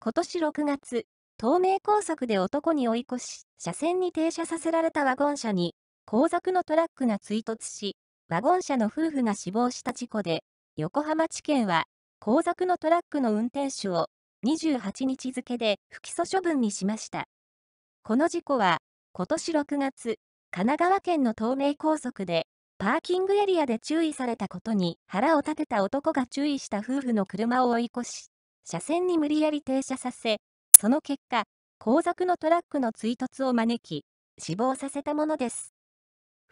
今年6月、東名高速で男に追い越し、車線に停車させられたワゴン車に、後続のトラックが追突し、ワゴン車の夫婦が死亡した事故で、横浜地検は、後続のトラックの運転手を28日付で不起訴処分にしました。この事故は、今年6月、神奈川県の東名高速で、パーキングエリアで注意されたことに腹を立てた男が注意した夫婦の車を追い越し、車線に無理やり停車させ、その結果、後続のトラックの追突を招き、死亡させたものです。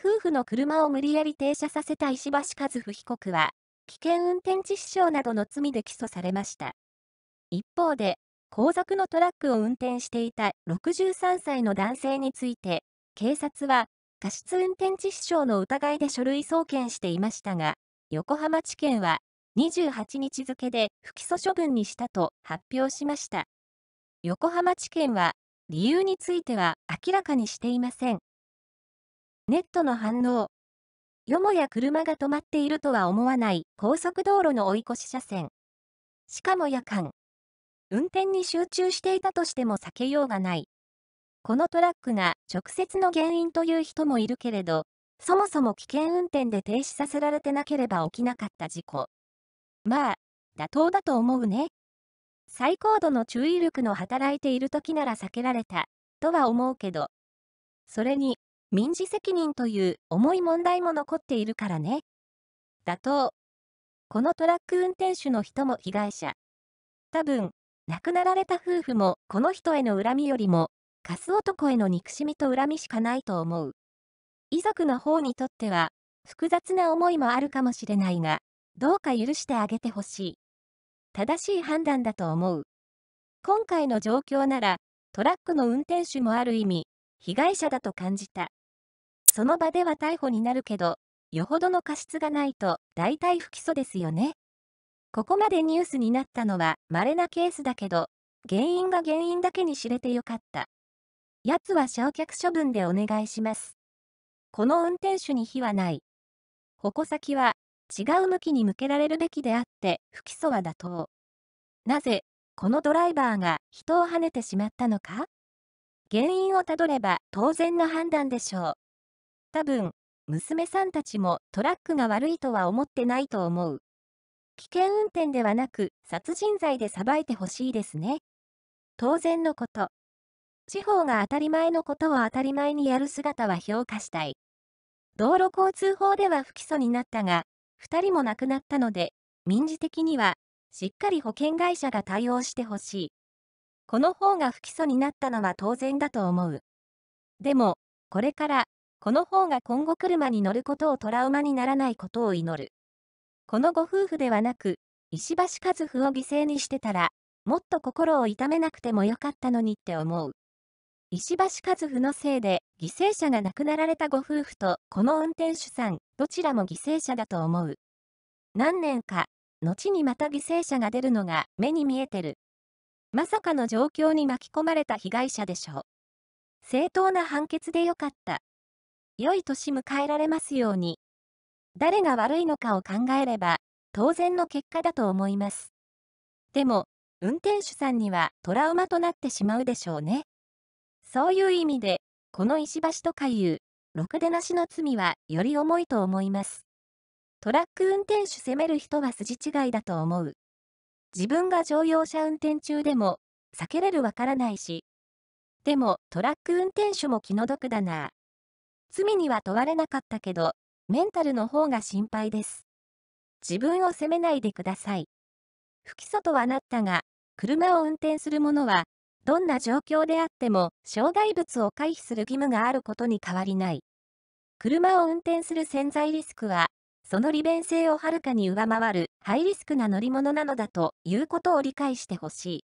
夫婦の車を無理やり停車させた石橋和夫被告は、危険運転致死傷などの罪で起訴されました。一方で、後続のトラックを運転していた63歳の男性について、警察は過失運転致死傷の疑いで書類送検していましたが、横浜地検は28日付で不起訴処分にしたと発表しました。横浜地検は理由については明らかにしていません。ネットの反応。よもや車が止まっているとは思わない高速道路の追い越し車線。しかも夜間。運転に集中していたとしても避けようがない。このトラックが直接の原因という人もいるけれど、そもそも危険運転で停止させられてなければ起きなかった事故。まあ、妥当だと思うね。最高度の注意力の働いている時なら避けられた、とは思うけど。それに、民事責任という重い問題も残っているからね。妥当。このトラック運転手の人も被害者。多分、亡くなられた夫婦もこの人への恨みよりも、カス男への憎しみと恨みしかないと思う。遺族の方にとっては、複雑な思いもあるかもしれないが、どうか許してあげてほしい。正しい判断だと思う。今回の状況なら、トラックの運転手もある意味、被害者だと感じた。その場では逮捕になるけど、よほどの過失がないと、大体不起訴ですよね。ここまでニュースになったのは稀なケースだけど、原因が原因だけに知れてよかった。奴は焼却処分でお願いします。この運転手に非はない。矛先は違う向きに向けられるべきであって、不起訴は妥当。なぜ、このドライバーが人をはねてしまったのか原因をたどれば当然の判断でしょう。多分、娘さんたちもトラックが悪いとは思ってないと思う。危険運転ではなく殺人罪で裁いてほしいですね。当然のこと。地方が当たり前のことを当たり前にやる姿は評価したい。道路交通法では不起訴になったが、2人も亡くなったので、民事的には、しっかり保険会社が対応してほしい。この方が不起訴になったのは当然だと思う。でも、これから、この方が今後車に乗ることをトラウマにならないことを祈る。このご夫婦ではなく、石橋和夫を犠牲にしてたら、もっと心を痛めなくてもよかったのにって思う。石橋和夫のせいで犠牲者が亡くなられたご夫婦とこの運転手さん、どちらも犠牲者だと思う。何年か、後にまた犠牲者が出るのが目に見えてる。まさかの状況に巻き込まれた被害者でしょう。正当な判決でよかった。良い年迎えられますように。誰が悪いのかを考えれば、当然の結果だと思います。でも、運転手さんにはトラウマとなってしまうでしょうね。そういう意味で、この石橋とかいう、ろくでなしの罪はより重いと思います。トラック運転手責める人は筋違いだと思う。自分が乗用車運転中でも、避けれるわからないし。でも、トラック運転手も気の毒だな。罪には問われなかったけど、メンタルの方が心配です。自分を責めないでください。不起訴とはなったが、車を運転する者は、どんな状況であっても、障害物を回避する義務があることに変わりない。車を運転する潜在リスクは、その利便性をはるかに上回るハイリスクな乗り物なのだということを理解してほしい。